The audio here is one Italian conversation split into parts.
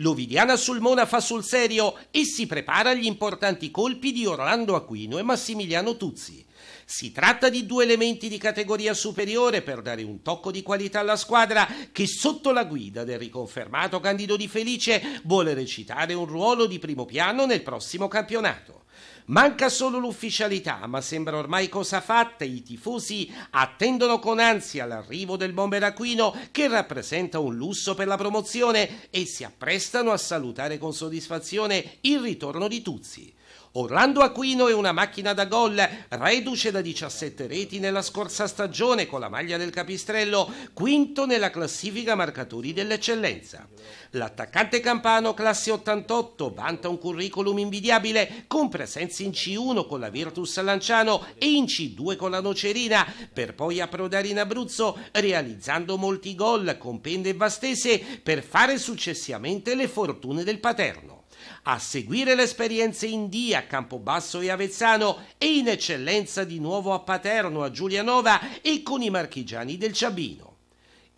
L'Ovidiana Sulmona fa sul serio e si prepara agli importanti colpi di Orlando Aquino e Massimiliano Tuzzi. Si tratta di due elementi di categoria superiore per dare un tocco di qualità alla squadra che sotto la guida del riconfermato Candido Di Felice vuole recitare un ruolo di primo piano nel prossimo campionato. Manca solo l'ufficialità, ma sembra ormai cosa fatta. I tifosi attendono con ansia l'arrivo del bomber Aquino, che rappresenta un lusso per la promozione, e si apprestano a salutare con soddisfazione il ritorno di Tuzzi. Orlando Aquino è una macchina da gol, reduce da 17 reti nella scorsa stagione con la maglia del Capistrello, quinto nella classifica marcatori dell'eccellenza. L'attaccante campano classe 88 vanta un curriculum invidiabile con presenze in C1 con la Virtus Lanciano e in C2 con la Nocerina, per poi approdare in Abruzzo realizzando molti gol con Pende e Vastese per fare successivamente le fortune del Paterno. A seguire le esperienze in D a Campobasso e Avezzano e in eccellenza di nuovo a Paterno, a Giulianova e con i marchigiani del Ciabino.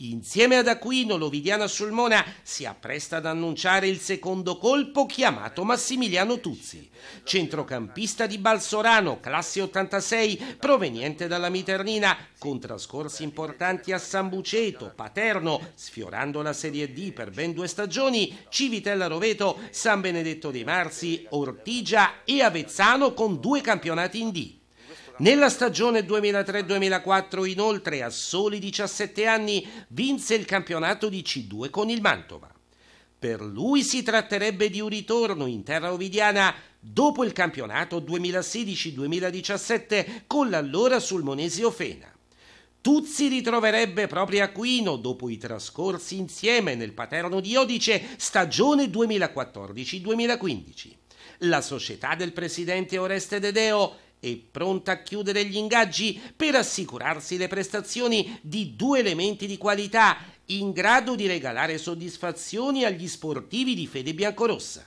Insieme ad Aquino, l'Ovidiana Sulmona si appresta ad annunciare il secondo colpo chiamato Massimiliano Tuzzi, centrocampista di Balsorano, classe 86, proveniente dalla Miternina, con trascorsi importanti a San Buceto, Paterno, sfiorando la Serie D per ben due stagioni, Civitella Roveto, San Benedetto dei Marsi, Ortigia e Avezzano con due campionati in D. Nella stagione 2003-2004 inoltre a soli 17 anni vinse il campionato di C2 con il Mantova. Per lui si tratterebbe di un ritorno in terra ovidiana dopo il campionato 2016-2017 con l'allora Sulmonesi Ofena. Tuzzi ritroverebbe proprio Aquino dopo i trascorsi insieme nel paterno di Odice stagione 2014-2015. La società del presidente Oreste Dedeo e pronta a chiudere gli ingaggi per assicurarsi le prestazioni di due elementi di qualità in grado di regalare soddisfazioni agli sportivi di fede biancorossa.